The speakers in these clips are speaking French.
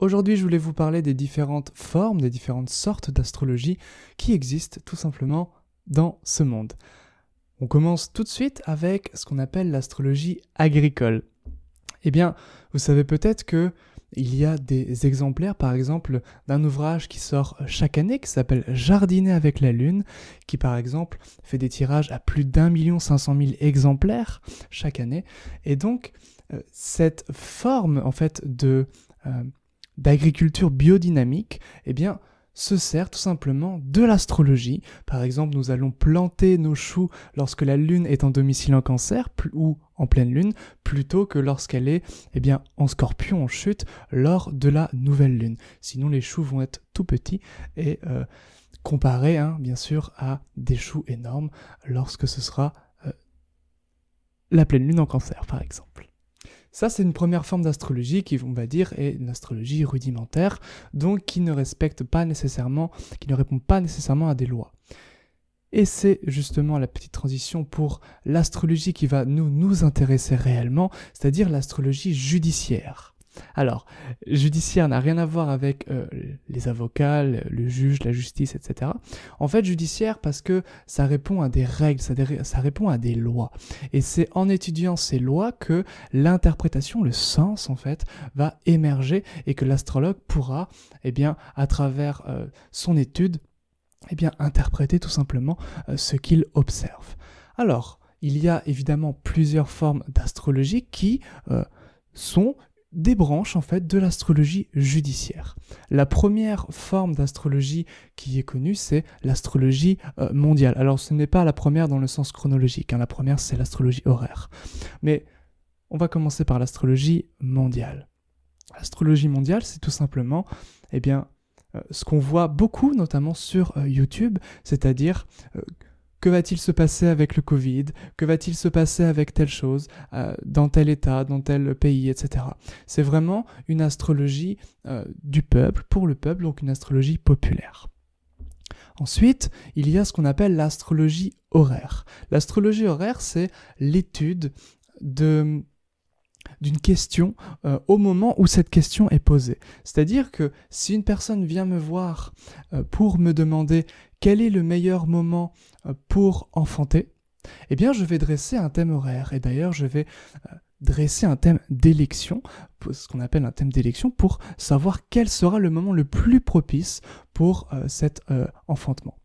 Aujourd'hui, je voulais vous parler des différentes formes, des différentes sortes d'astrologie qui existent tout simplement dans ce monde. On commence tout de suite avec ce qu'on appelle l'astrologie agricole. Eh bien, vous savez peut-être que il y a des exemplaires, par exemple, d'un ouvrage qui sort chaque année, qui s'appelle Jardiner avec la Lune, qui, par exemple, fait des tirages à plus d'un million cinq cent mille exemplaires chaque année. Et donc, euh, cette forme, en fait, de euh, d'agriculture biodynamique, eh bien, se sert tout simplement de l'astrologie. Par exemple, nous allons planter nos choux lorsque la Lune est en domicile en cancer ou en pleine Lune, plutôt que lorsqu'elle est eh bien, en scorpion, en chute, lors de la nouvelle Lune. Sinon, les choux vont être tout petits et euh, comparés, hein, bien sûr, à des choux énormes lorsque ce sera euh, la pleine Lune en cancer, par exemple. Ça, c'est une première forme d'astrologie qui, on va dire, est une astrologie rudimentaire, donc qui ne respecte pas nécessairement, qui ne répond pas nécessairement à des lois. Et c'est justement la petite transition pour l'astrologie qui va nous, nous intéresser réellement, c'est-à-dire l'astrologie judiciaire. Alors, judiciaire n'a rien à voir avec euh, les avocats, le juge, la justice, etc. En fait, judiciaire parce que ça répond à des règles, ça, répond à des lois. Et c'est en étudiant ces lois que l'interprétation, le sens en fait, va émerger et que l'astrologue pourra, eh bien, à travers euh, son étude, eh bien, interpréter tout simplement euh, ce qu'il observe. Alors, il y a évidemment plusieurs formes d'astrologie qui sont des branches en fait de l'astrologie judiciaire. La première forme d'astrologie qui est connue, c'est l'astrologie euh, mondiale. Alors ce n'est pas la première dans le sens chronologique, hein. la première c'est l'astrologie horaire. Mais on va commencer par l'astrologie mondiale. L'astrologie mondiale, c'est tout simplement eh bien, euh, ce qu'on voit beaucoup, notamment sur euh, YouTube, c'est-à-dire que va-t-il se passer avec le Covid, que va-t-il se passer avec telle chose, euh, dans tel État, dans tel pays, etc. C'est vraiment une astrologie euh, du peuple, pour le peuple, donc une astrologie populaire. Ensuite, il y a ce qu'on appelle l'astrologie horaire. L'astrologie horaire, c'est l'étude de d'une question euh, au moment où cette question est posée. C'est-à-dire que si une personne vient me voir euh, pour me demander quel est le meilleur moment euh, pour enfanter, eh bien je vais dresser un thème horaire et d'ailleurs je vais dresser un thème d'élection, ce qu'on appelle un thème d'élection, pour savoir quel sera le moment le plus propice pour cet enfantement.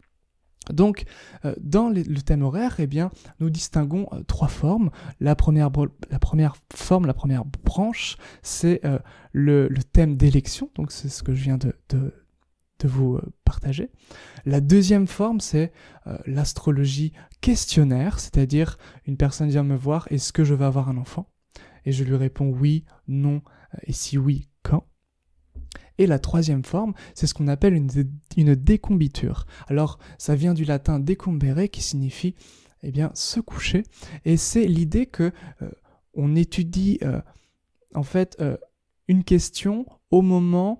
Donc, euh, dans le thème horaire, eh bien, nous distinguons euh, trois formes. La première, la première forme, la première branche, c'est euh, le, thème d'élection, donc c'est ce que je viens de, de vous partager. La deuxième forme, c'est l'astrologie questionnaire, c'est-à-dire une personne vient me voir, est-ce que je vais avoir un enfant Et je lui réponds oui, non, et si oui, et la troisième forme, c'est ce qu'on appelle une, décombiture. Alors, ça vient du latin décombere, qui signifie, eh bien, se coucher. Et c'est l'idée que euh, on étudie, euh, en fait, euh, une question au moment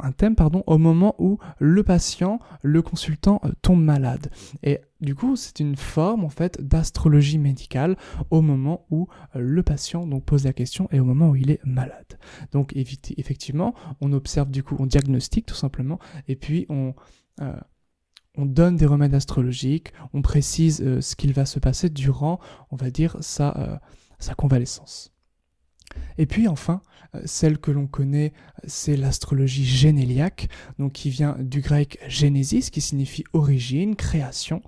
un thème pardon au moment où le patient, le consultant tombe malade. Et du coup, c'est une forme en fait d'astrologie médicale au moment où euh, le patient pose la question et au moment où il est malade. Donc effectivement, on observe du coup, on diagnostique tout simplement et puis on euh, donne des remèdes astrologiques, on précise euh, ce qu'il va se passer durant, on va dire sa convalescence. Et puis enfin, euh, celle que l'on connaît, c'est l'astrologie généliaque, donc qui vient du grec génésis, qui signifie origine, création,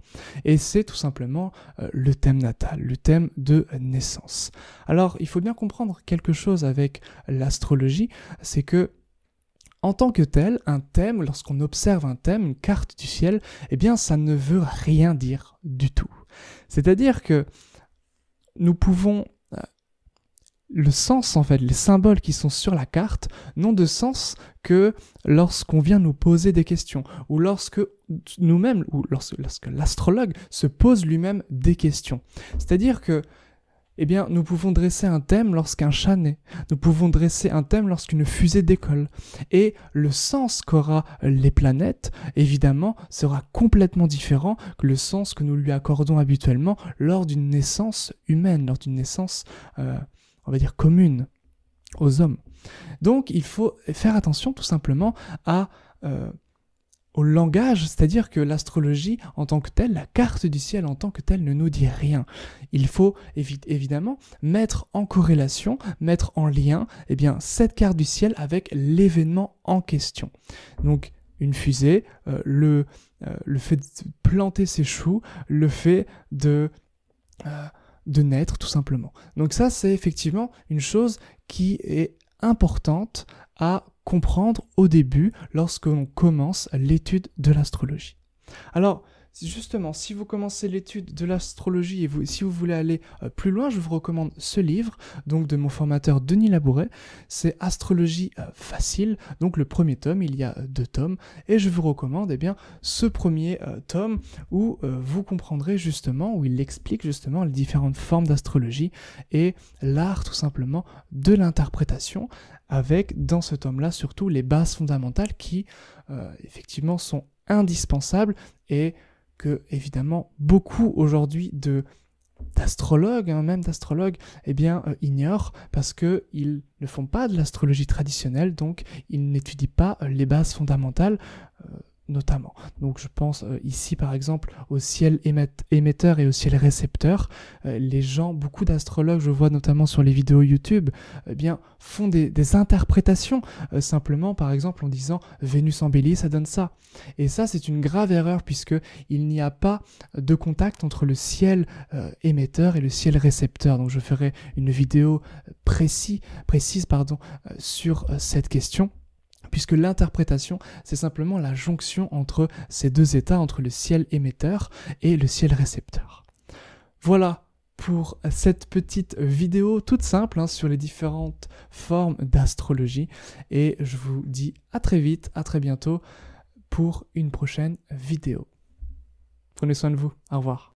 et c'est tout simplement euh, le thème natal, le thème de naissance. Alors, il faut bien comprendre quelque chose avec l'astrologie, c'est que en tant que tel, un thème, lorsqu'on observe un thème, une carte du ciel, eh bien, ça ne veut rien dire du tout. C'est-à-dire que nous pouvons le sens, en fait, les symboles qui sont sur la carte n'ont de sens que lorsqu'on vient nous poser des questions, ou lorsque nous-mêmes, ou lorsque, l'astrologue se pose lui-même des questions. C'est-à-dire que eh bien, nous pouvons dresser un thème lorsqu'un chat naît, nous pouvons dresser un thème lorsqu'une fusée décolle, et le sens qu'aura les planètes, évidemment, sera complètement différent que le sens que nous lui accordons habituellement lors d'une naissance humaine, lors d'une naissance euh, on va dire, commune aux hommes. Donc il faut faire attention tout simplement euh, au langage, c'est-à-dire que l'astrologie en tant que telle, la carte du ciel en tant que telle ne nous dit rien. Il faut évidemment mettre en corrélation, mettre en lien eh bien, cette carte du ciel avec l'événement en question. Donc une fusée, euh, euh, le, fait de planter ses choux, le fait de de naître tout simplement. Donc ça, c'est effectivement une chose qui est importante à comprendre au début lorsque l'on commence l'étude de l'astrologie. Alors, justement, si vous commencez l'étude de l'astrologie et si vous voulez aller euh, plus loin, je vous recommande ce livre, donc de mon formateur Denis Labouret. C'est Astrologie euh, facile, donc le premier tome, il y a euh, deux tomes, et je vous recommande eh bien, ce premier tome où vous comprendrez justement, où il explique justement les différentes formes d'astrologie et l'art tout simplement de l'interprétation, avec dans ce tome-là surtout les bases fondamentales qui effectivement sont indispensables et que évidemment beaucoup aujourd'hui de d'astrologues, hein, même d'astrologues, eh bien, euh, ignorent parce que ils ne font pas de l'astrologie traditionnelle, donc ils n'étudient pas euh, les bases fondamentales. Euh, notamment. Donc je pense euh, ici par exemple au ciel émetteur et au ciel récepteur. Euh, les gens, beaucoup d'astrologues, je vois notamment sur les vidéos YouTube, eh bien font des, interprétations euh, simplement par exemple en disant Vénus en Bélier, ça donne ça. Et ça c'est une grave erreur puisque il n'y a pas de contact entre le ciel émetteur et le ciel récepteur. Donc je ferai une vidéo précise, précise pardon, sur cette question puisque l'interprétation, c'est simplement la jonction entre ces deux états, entre le ciel émetteur et le ciel récepteur. Voilà pour cette petite vidéo toute simple hein, sur les différentes formes d'astrologie, et je vous dis à très vite, à très bientôt pour une prochaine vidéo. Prenez soin de vous, au revoir.